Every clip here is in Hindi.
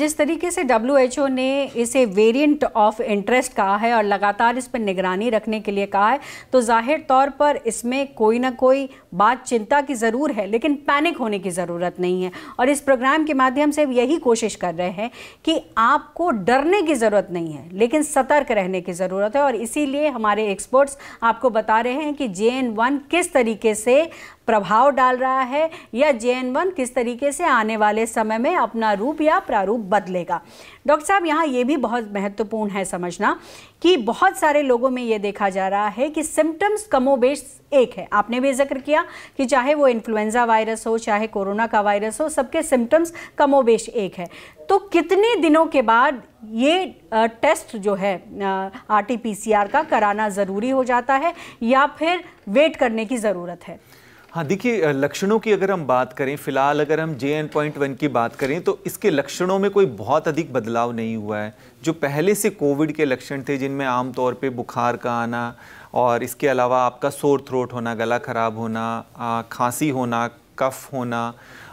जिस तरीके से डब्ल्यू ने इसे वेरिएंट ऑफ इंटरेस्ट कहा है और लगातार इस पर निगरानी रखने के लिए कहा है तो जाहिर तौर पर इसमें कोई ना कोई बात चिंता की ज़रूर है लेकिन पैनिक होने की ज़रूरत नहीं है और इस प्रोग्राम के माध्यम से यही कोशिश कर रहे हैं कि आपको डरने की ज़रूरत नहीं है लेकिन सतर्क रहने की ज़रूरत है और इसीलिए हमारे एक्सपर्ट्स आपको बता रहे हैं कि जे किस तरीके से प्रभाव डाल रहा है या जे एन वन किस तरीके से आने वाले समय में अपना रूप या प्रारूप बदलेगा डॉक्टर साहब यहाँ ये भी बहुत महत्वपूर्ण है समझना कि बहुत सारे लोगों में ये देखा जा रहा है कि सिम्टम्स कमोबेश एक है आपने भी जिक्र किया कि चाहे वो इन्फ्लुएंजा वायरस हो चाहे कोरोना का वायरस हो सबके सिम्टम्स कमोबेश एक है तो कितने दिनों के बाद ये टेस्ट जो है R T P C R का कराना ज़रूरी हो जाता है या फिर वेट करने की ज़रूरत है हाँ देखिए लक्षणों की अगर हम बात करें फिलहाल अगर हम जे एन पॉइंट वन की बात करें तो इसके लक्षणों में कोई बहुत अधिक बदलाव नहीं हुआ है जो पहले से कोविड के लक्षण थे जिनमें आमतौर पे बुखार का आना और इसके अलावा आपका सोर थ्रोट होना गला ख़राब होना खांसी होना कफ होना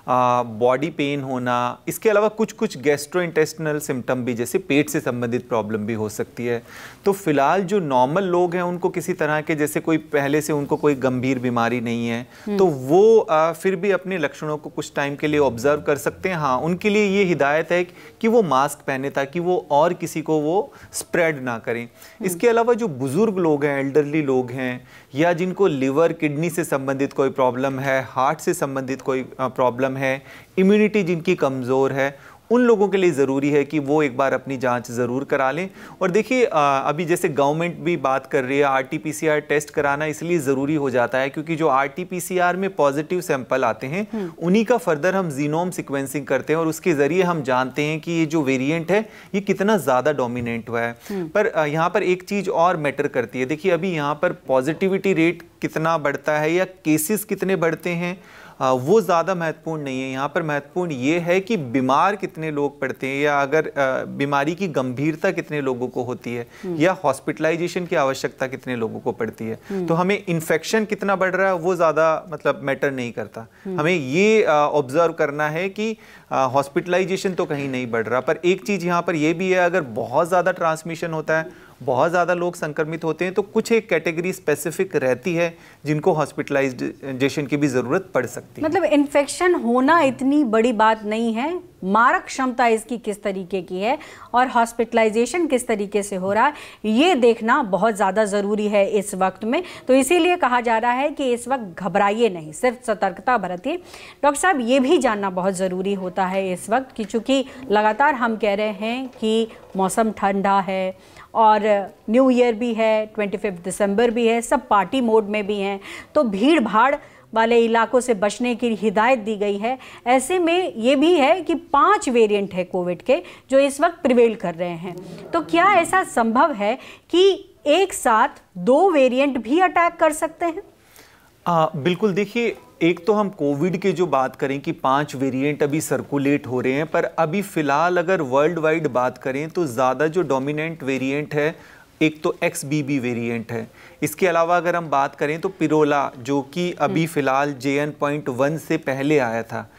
बॉडी पेन होना इसके अलावा कुछ कुछ गैस्ट्रो इंटेस्टनल सिम्टम भी जैसे पेट से संबंधित प्रॉब्लम भी हो सकती है तो फिलहाल जो नॉर्मल लोग हैं उनको किसी तरह के जैसे कोई पहले से उनको कोई गंभीर बीमारी नहीं है हम्म। तो वो आ, फिर भी अपने लक्षणों को कुछ टाइम के लिए ऑब्जर्व कर सकते हैं हाँ उनके लिए ये हिदायत है कि वो मास्क पहने ताकि वो और किसी को वो स्प्रेड ना करें हम्म। इसके अलावा जो बुज़ुर्ग लोग हैं एल्डरली लोग हैं या जिनको लिवर किडनी से संबंधित कोई प्रॉब्लम है हार्ट से संबंधित कोई प्रॉब्लम है इम्यूनिटी जिनकी कमज़ोर है उन लोगों के लिए ज़रूरी है कि वो एक बार अपनी जांच ज़रूर करा लें और देखिए अभी जैसे गवर्नमेंट भी बात कर रही है आरटीपीसीआर टेस्ट कराना इसलिए ज़रूरी हो जाता है क्योंकि जो आरटीपीसीआर में पॉजिटिव सैंपल आते हैं हम्म। उन्हीं का फर्दर हम जीनोम सिक्वेंसिंग करते हैं और उसके ज़रिए हम जानते हैं कि ये जो वेरियंट है ये कितना ज़्यादा डोमिनेंट हुआ है हम्म। पर यहाँ पर एक चीज़ और मैटर करती है देखिए अभी यहाँ पर पॉजिटिविटी रेट कितना बढ़ता है या केसेस कितने बढ़ते हैं वो ज़्यादा महत्वपूर्ण नहीं है यहाँ पर महत्वपूर्ण ये है कि बीमार कितने लोग पड़ते हैं या अगर बीमारी की गंभीरता कितने लोगों को होती है हम्म। या हॉस्पिटलाइजेशन की आवश्यकता कितने लोगों को पड़ती है हम्म। तो हमें इन्फेक्शन कितना बढ़ रहा है वो ज़्यादा मतलब मैटर नहीं करता हम्म। हमें ये ऑब्ज़र्व करना है कि हॉस्पिटलाइजेशन तो कहीं नहीं बढ़ रहा पर एक चीज़ यहाँ पर यह भी है अगर बहुत ज़्यादा ट्रांसमिशन होता है बहुत ज़्यादा लोग संक्रमित होते हैं तो कुछ एक कैटेगरी स्पेसिफिक रहती है जिनको हॉस्पिटलाइजेशन की भी ज़रूरत पड़ सकती है मतलब इन्फेक्शन होना इतनी बड़ी बात नहीं है मारक क्षमता इसकी किस तरीके की है और हॉस्पिटलाइजेशन किस तरीके से हो रहा है ये देखना बहुत ज़्यादा ज़रूरी है इस वक्त में तो इसीलिए कहा जा रहा है कि इस वक्त घबराइए नहीं सिर्फ सतर्कता बरतिए डॉक्टर साहब ये भी जानना बहुत ज़रूरी होता है इस वक्त कि चूँकि लगातार हम कह रहे हैं कि मौसम ठंडा है और न्यू ईयर भी है ट्वेंटी दिसंबर भी है सब पार्टी मोड में भी हैं तो भीड़ भाड़ वाले इलाकों से बचने की हिदायत दी गई है ऐसे में ये भी है कि पांच वेरिएंट है कोविड के जो इस वक्त प्रिवेल कर रहे हैं तो क्या ऐसा संभव है कि एक साथ दो वेरिएंट भी अटैक कर सकते हैं आ, बिल्कुल देखिए एक तो हम कोविड के जो बात करें कि पांच वेरिएंट अभी सर्कुलेट हो रहे हैं पर अभी फ़िलहाल अगर वर्ल्ड वाइड बात करें तो ज़्यादा जो डोमिनेंट वेरिएंट है एक तो एक्स बी बी वेरियंट है इसके अलावा अगर हम बात करें तो पिरोला जो कि अभी फ़िलहाल जे एन पॉइंट वन से पहले आया था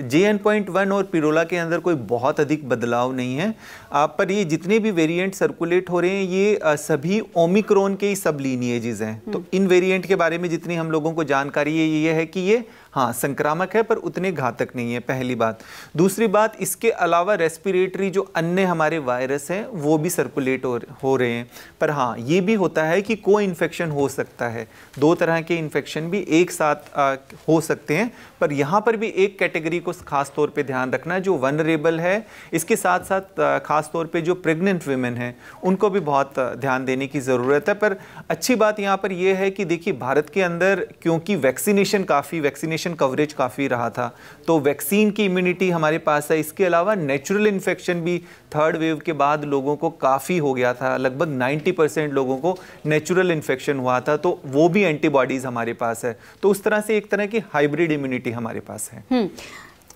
जे एन पॉइंट वन और पिरोला के अंदर कोई बहुत अधिक बदलाव नहीं है आ, पर ये जितने भी वेरिएंट सर्कुलेट हो रहे हैं ये आ, सभी ओमिक्रोन के ही सब लीनिएजेज हैं तो हम्म। इन वेरिएंट के बारे में जितनी हम लोगों को जानकारी है ये है कि ये हाँ संक्रामक है पर उतने घातक नहीं है पहली बात दूसरी बात इसके अलावा रेस्पिरेटरी जो अन्य हमारे वायरस हैं वो भी सर्कुलेट हो, रहे हैं पर हाँ ये भी होता है कि को इन्फेक्शन हो सकता है दो तरह के इन्फेक्शन भी एक साथ आ, हो सकते हैं पर यहाँ पर भी एक कैटेगरी को खास तौर पे ध्यान रखना है जो वनरेबल है इसके साथ साथ खास तौर पे जो प्रेग्नेंट वीमेन हैं उनको भी बहुत ध्यान देने की ज़रूरत है पर अच्छी बात यहाँ पर यह है कि देखिए भारत के अंदर क्योंकि वैक्सीनेशन काफ़ी वैक्सीनेशन वैक्सीनेशन कवरेज काफ़ी रहा था तो वैक्सीन की इम्यूनिटी हमारे पास है इसके अलावा नेचुरल इन्फेक्शन भी थर्ड वेव के बाद लोगों को काफ़ी हो गया था लगभग 90 परसेंट लोगों को नेचुरल इन्फेक्शन हुआ था तो वो भी एंटीबॉडीज़ हमारे पास है तो उस तरह से एक तरह की हाइब्रिड इम्यूनिटी हमारे पास है हम्म,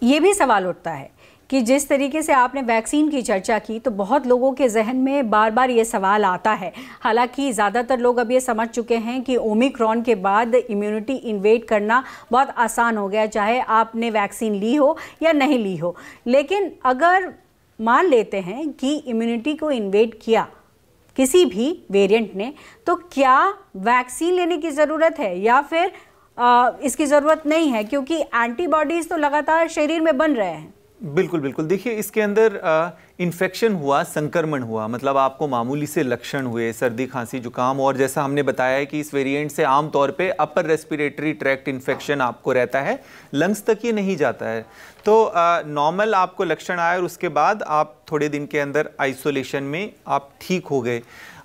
ये भी सवाल उठता है कि जिस तरीके से आपने वैक्सीन की चर्चा की तो बहुत लोगों के जहन में बार बार ये सवाल आता है हालांकि ज़्यादातर लोग अब ये समझ चुके हैं कि ओमिक्रॉन के बाद इम्यूनिटी इन्वेट करना बहुत आसान हो गया चाहे आपने वैक्सीन ली हो या नहीं ली हो लेकिन अगर मान लेते हैं कि इम्यूनिटी को इन्वेट किया किसी भी वेरिएंट ने तो क्या वैक्सीन लेने की ज़रूरत है या फिर आ, इसकी ज़रूरत नहीं है क्योंकि एंटीबॉडीज़ तो लगातार शरीर में बन रहे हैं बिल्कुल बिल्कुल देखिए इसके अंदर इन्फेक्शन हुआ संक्रमण हुआ मतलब आपको मामूली से लक्षण हुए सर्दी खांसी जुकाम और जैसा हमने बताया है कि इस वेरिएंट से आम तौर पे अपर रेस्पिरेटरी ट्रैक्ट इन्फेक्शन आपको रहता है लंग्स तक ये नहीं जाता है तो नॉर्मल आपको लक्षण आए और उसके बाद आप थोड़े दिन के अंदर आइसोलेशन में आप ठीक हो गए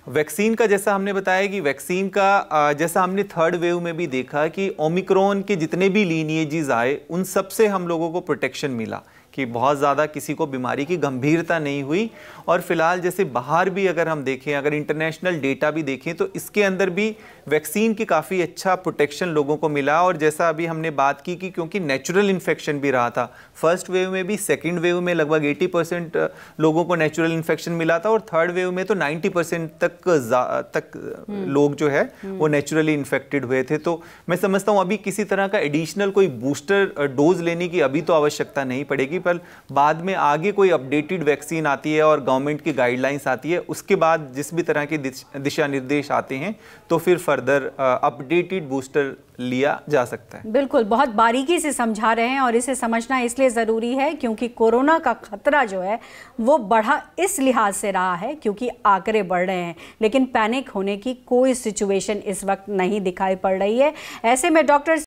वैक्सीन का जैसा हमने बताया कि वैक्सीन का जैसा हमने थर्ड वेव में भी देखा कि ओमिक्रोन के जितने भी लीनिएजेज आए उन सबसे हम लोगों को प्रोटेक्शन मिला कि बहुत ज़्यादा किसी को बीमारी की गंभीरता नहीं हुई और फिलहाल जैसे बाहर भी अगर हम देखें अगर इंटरनेशनल डेटा भी देखें तो इसके अंदर भी वैक्सीन की काफ़ी अच्छा प्रोटेक्शन लोगों को मिला और जैसा अभी हमने बात की कि क्योंकि नेचुरल इन्फेक्शन भी रहा था फर्स्ट वेव में भी सेकेंड वेव में लगभग एटी परसेंट लोगों को नेचुरल इन्फेक्शन मिला था और थर्ड वेव में तो नाइन्टी परसेंट तक तक हम्म। लोग जो है हम्म। वो नेचुरली इन्फेक्टेड हुए थे तो मैं समझता हूँ अभी किसी तरह का एडिशनल कोई बूस्टर डोज लेने की अभी तो आवश्यकता नहीं पड़ेगी पर बाद में आगे कोई अपडेटेड वैक्सीन आती है और गवर्नमेंट की गाइडलाइंस आती है उसके बाद जिस भी तरह के दिशा निर्देश आते हैं तो फिर फर्दर अपडेटेड बूस्टर लिया जा सकता है बिल्कुल बहुत बारीकी से समझा रहे हैं और इसे समझना इसलिए ज़रूरी है क्योंकि कोरोना का खतरा जो है वो बढ़ा इस लिहाज से रहा है क्योंकि आंकड़े बढ़ रहे हैं लेकिन पैनिक होने की कोई सिचुएशन इस वक्त नहीं दिखाई पड़ रही है ऐसे में डॉक्टर